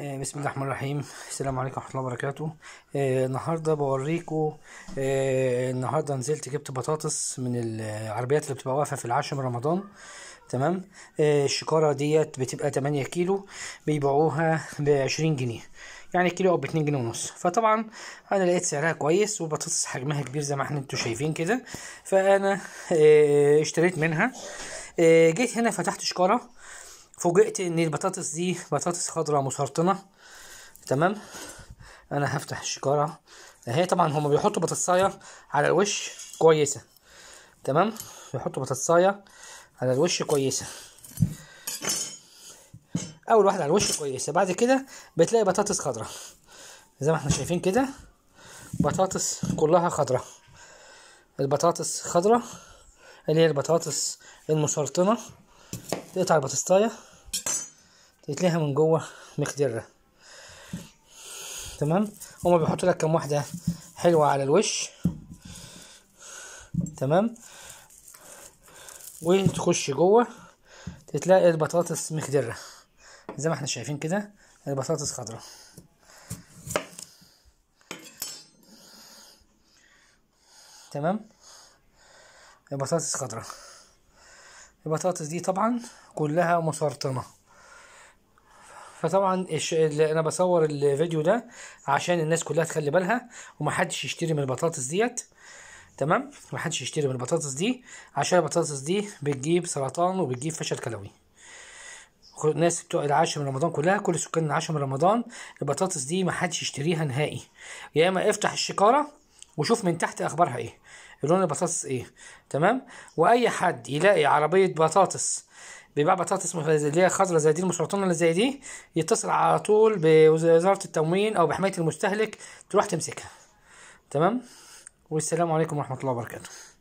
آه، بسم الله الرحمن الرحيم السلام عليكم ورحمه الله وبركاته آه، النهارده بوريكم آه، النهارده نزلت جبت بطاطس من العربيات اللي بتبقى واقفه في العاشر من رمضان تمام الشكاره ديت بتبقى 8 كيلو بيبيعوها ب 20 جنيه يعني كيلو او ب 2 جنيه ونص فطبعا انا لقيت سعرها كويس والبطاطس حجمها كبير زي ما احنا انتم شايفين كده فانا اشتريت منها جيت هنا فتحت شكاره فوجئت ان البطاطس دي بطاطس خضراء مسرطنه تمام انا هفتح الشكاره اهي طبعا هما بيحطوا بطاطسايه على الوش كويسه تمام بيحطوا بطاطسايه على الوش كويسه اول واحده على الوش كويسه بعد كده بتلاقي بطاطس خضراء زي ما احنا شايفين كده بطاطس كلها خضراء البطاطس خضراء اللي هي البطاطس المسرطنه تقطع البطاطسايه تلاقيها من جوه مخدره تمام هما بيحطوا لك كام واحده حلوه على الوش تمام وتخش جوه تلاقي البطاطس مخدره زي ما احنا شايفين كده البطاطس خضراء تمام البطاطس خضراء البطاطس دي طبعا كلها مسرطنه فطبعا انا بصور الفيديو ده عشان الناس كلها تخلي بالها ومحدش يشتري من البطاطس ديت تمام محدش يشتري من البطاطس دي عشان البطاطس دي بتجيب سرطان وبتجيب فشل كلوي الناس بتوع العاشر من رمضان كلها كل سكان العاشر من رمضان البطاطس دي محدش يشتريها نهائي يا اما افتح الشكاره وشوف من تحت اخبارها ايه لون البطاطس ايه تمام واي حد يلاقي عربيه بطاطس بيباع بطاطس اللي هي خضرة زي دي المسرطنه اللي زي دي يتصل على طول بوزاره التموين او بحمايه المستهلك تروح تمسكها تمام والسلام عليكم ورحمه الله وبركاته